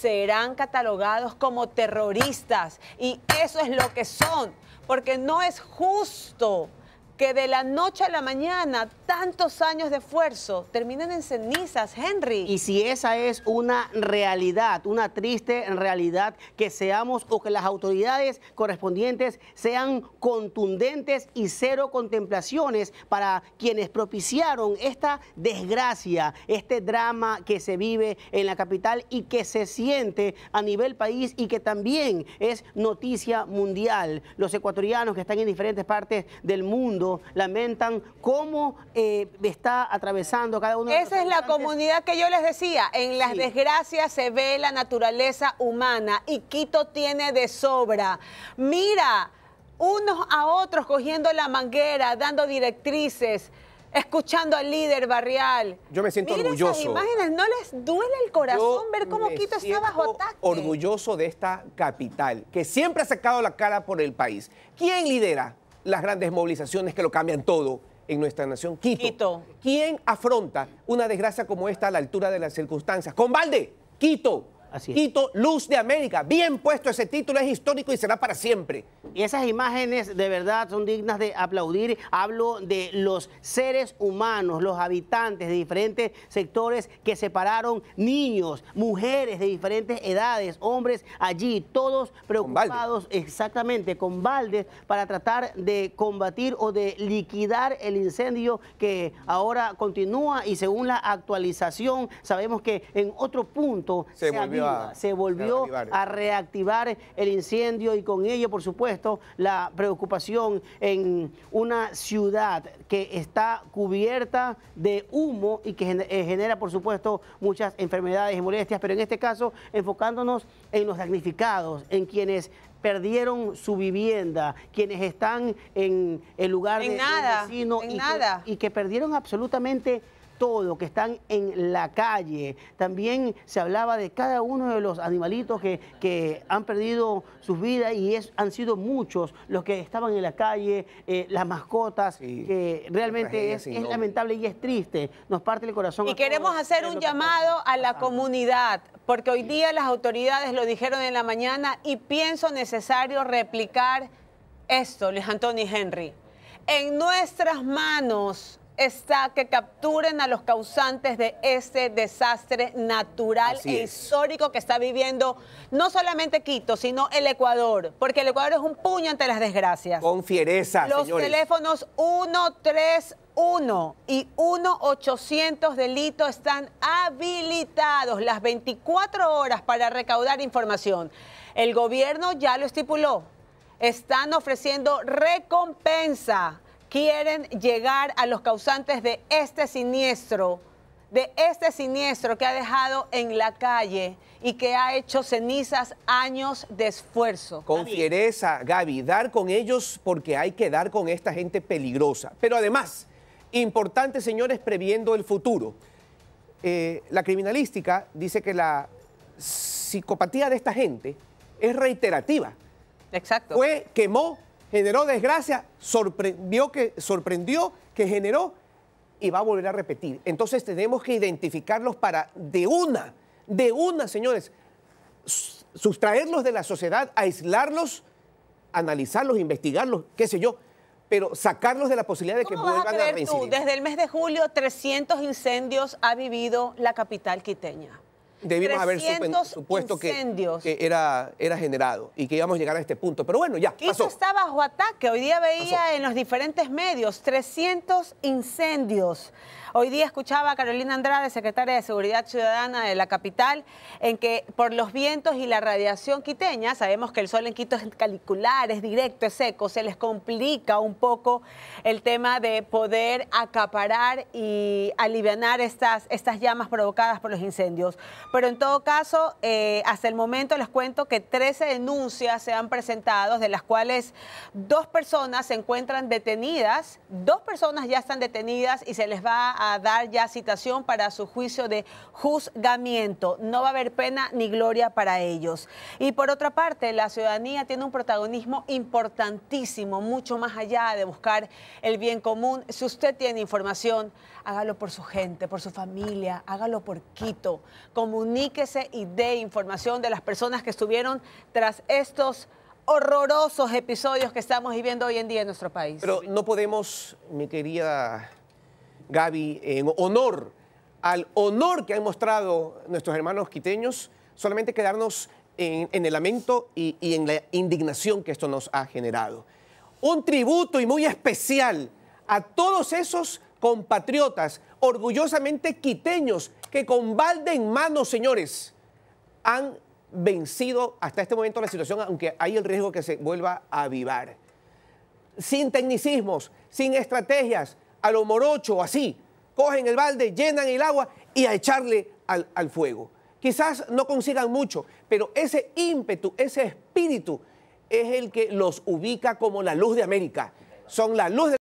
serán catalogados como terroristas. Y eso es lo que son, porque no es justo que de la noche a la mañana, tantos años de esfuerzo, terminen en cenizas, Henry. Y si esa es una realidad, una triste realidad, que seamos o que las autoridades correspondientes sean contundentes y cero contemplaciones para quienes propiciaron esta desgracia, este drama que se vive en la capital y que se siente a nivel país y que también es noticia mundial. Los ecuatorianos que están en diferentes partes del mundo lamentan cómo eh, está atravesando cada uno de Esa es la comunidad que yo les decía. En las desgracias se ve la naturaleza humana y Quito tiene de sobra. Mira, unos a otros cogiendo la manguera, dando directrices escuchando al líder barrial. Yo me siento orgulloso. Esas imágenes, ¿no les duele el corazón ver cómo Quito está bajo ataque? Orgulloso de esta capital que siempre ha sacado la cara por el país. ¿Quién lidera? las grandes movilizaciones que lo cambian todo en nuestra nación. Quito. ¿Quién afronta una desgracia como esta a la altura de las circunstancias? ¡Con balde! ¡Quito! Así Luz de América. Bien puesto ese título, es histórico y será para siempre. Y esas imágenes de verdad son dignas de aplaudir. Hablo de los seres humanos, los habitantes de diferentes sectores que separaron niños, mujeres de diferentes edades, hombres allí, todos preocupados exactamente con baldes para tratar de combatir o de liquidar el incendio que ahora continúa y según la actualización sabemos que en otro punto se volvió se volvió a reactivar el incendio y con ello, por supuesto, la preocupación en una ciudad que está cubierta de humo y que eh, genera, por supuesto, muchas enfermedades y molestias, pero en este caso enfocándonos en los damnificados, en quienes perdieron su vivienda, quienes están en el lugar de nada, vecino y, Que, y que perdieron absolutamente todo, que están en la calle. También se hablaba de cada uno de los animalitos que, han perdido sus vidas y han sido muchos los que estaban en la calle, eh, las mascotas, que realmente es, lamentable y es triste, nos parte el corazón. Y queremos hacer un llamado a la comunidad, porque hoy día las autoridades lo dijeron en la mañana y pienso necesario replicar esto, les Antonio Henry. En nuestras manos está que capturen a los causantes de este desastre natural e histórico que está viviendo no solamente Quito, sino el Ecuador, porque el Ecuador es un puño ante las desgracias. Con fiereza, Los teléfonos 131 y 1800 delito están habilitados las 24 horas para recaudar información. El gobierno ya lo estipuló. Están ofreciendo recompensa quieren llegar a los causantes de este siniestro, de este siniestro que ha dejado en la calle y que ha hecho cenizas años de esfuerzo. Con fiereza, Gaby, dar con ellos porque hay que dar con esta gente peligrosa. Pero además, importante, señores, previendo el futuro. Eh, la criminalística dice que la psicopatía de esta gente es reiterativa. Exacto. Fue, quemó, generó desgracia, sorprendió que, sorprendió que generó y va a volver a repetir. Entonces tenemos que identificarlos para de una, de una, señores, sustraerlos de la sociedad, aislarlos, analizarlos, investigarlos, qué sé yo, pero sacarlos de la posibilidad de que vuelvan a, desde el mes de julio, 300 incendios ha vivido la capital quiteña debimos haber supuesto que, era, era generado y que íbamos a llegar a este punto. Pero bueno, ya. Eso está bajo ataque. Hoy día veía en los diferentes medios 300 incendios. Hoy día escuchaba a Carolina Andrade, secretaria de Seguridad Ciudadana de la capital, en que por los vientos y la radiación quiteña, sabemos que el sol en Quito es calicular, es directo, es seco, se les complica un poco el tema de poder acaparar y aliviar estas, estas llamas provocadas por los incendios. Pero en todo caso, eh, hasta el momento les cuento que 13 denuncias se han presentado, de las cuales dos personas se encuentran detenidas, dos personas ya están detenidas y se les va a dar ya citación para su juicio de juzgamiento. No va a haber pena ni gloria para ellos. Y por otra parte, la ciudadanía tiene un protagonismo importantísimo, mucho más allá de buscar el bien común. Si usted tiene información, hágalo por su gente, por su familia, hágalo por Quito. Como comuníquese y dé información de las personas que estuvieron tras estos horrorosos episodios que estamos viviendo hoy en día en nuestro país. Pero no podemos, mi querida Gaby, en honor al honor que han mostrado nuestros hermanos quiteños, solamente quedarnos en, el lamento y en la indignación que esto nos ha generado. Un tributo y muy especial a todos esos compatriotas, orgullosamente quiteños, que con balde en mano, señores, han vencido hasta este momento la situación, aunque hay el riesgo que se vuelva a avivar. Sin tecnicismos, sin estrategias, a lo morocho, así, cogen el balde, llenan el agua y a echarle al, al fuego. Quizás no consigan mucho, pero ese ímpetu, ese espíritu es el que los ubica como la luz de América. Son la luz de